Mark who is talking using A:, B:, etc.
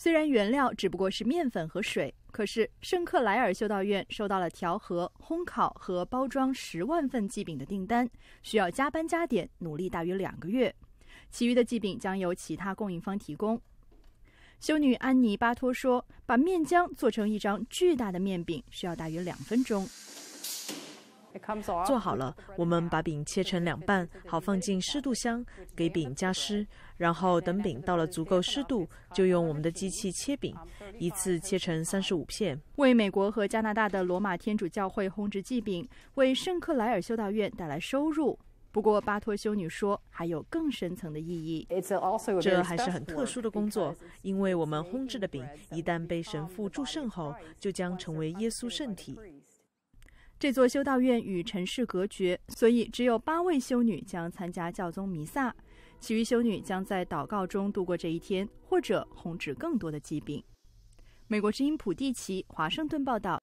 A: 虽然原料只不过是面粉和水，可是圣克莱尔修道院收到了调和、烘烤和包装十万份祭饼的订单，需要加班加点，努力大约两个月。其余的祭饼将由其他供应方提供。修女安妮巴托说：“把面浆做成一张巨大的面饼需要大约两分钟。”做好
B: 了，我们把饼切成两半，好放进湿度箱给饼加湿，然后等饼到了足够湿度，就用我们的机器切饼，一次切成三十五片，
A: 为美国和加拿大的罗马天主教会烘制祭饼，为圣克莱尔修道院带来收入。不过巴托修女说，还有更深层的意义。
B: 这还是很特殊的工作，因为我们烘制的饼一旦被神父祝圣后，就将成为耶稣圣体。这座修道院与尘世隔
A: 绝，所以只有八位修女将参加教宗弥撒，其余修女将在祷告中度过这一天，或者红治更多的疾病。美国之音普蒂
C: 奇，华盛顿报道。